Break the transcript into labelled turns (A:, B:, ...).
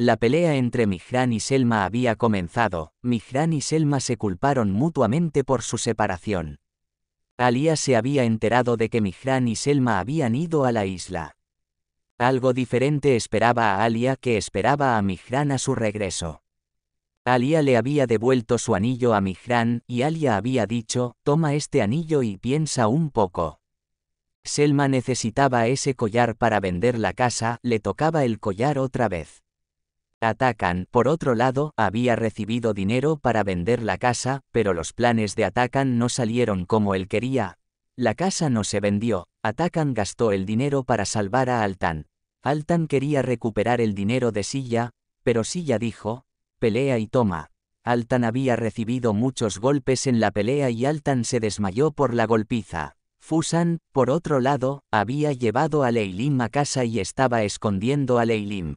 A: La pelea entre Mihran y Selma había comenzado, Mihran y Selma se culparon mutuamente por su separación. Alía se había enterado de que Mihran y Selma habían ido a la isla. Algo diferente esperaba a Alia que esperaba a Mihran a su regreso. Alia le había devuelto su anillo a Mihran, y Alia había dicho, toma este anillo y piensa un poco. Selma necesitaba ese collar para vender la casa, le tocaba el collar otra vez. Atacan, por otro lado, había recibido dinero para vender la casa, pero los planes de Atakan no salieron como él quería. La casa no se vendió, Atakan gastó el dinero para salvar a Altan. Altan quería recuperar el dinero de Silla, pero Silla dijo, pelea y toma. Altan había recibido muchos golpes en la pelea y Altan se desmayó por la golpiza. Fusan, por otro lado, había llevado a Leilim a casa y estaba escondiendo a Leilim.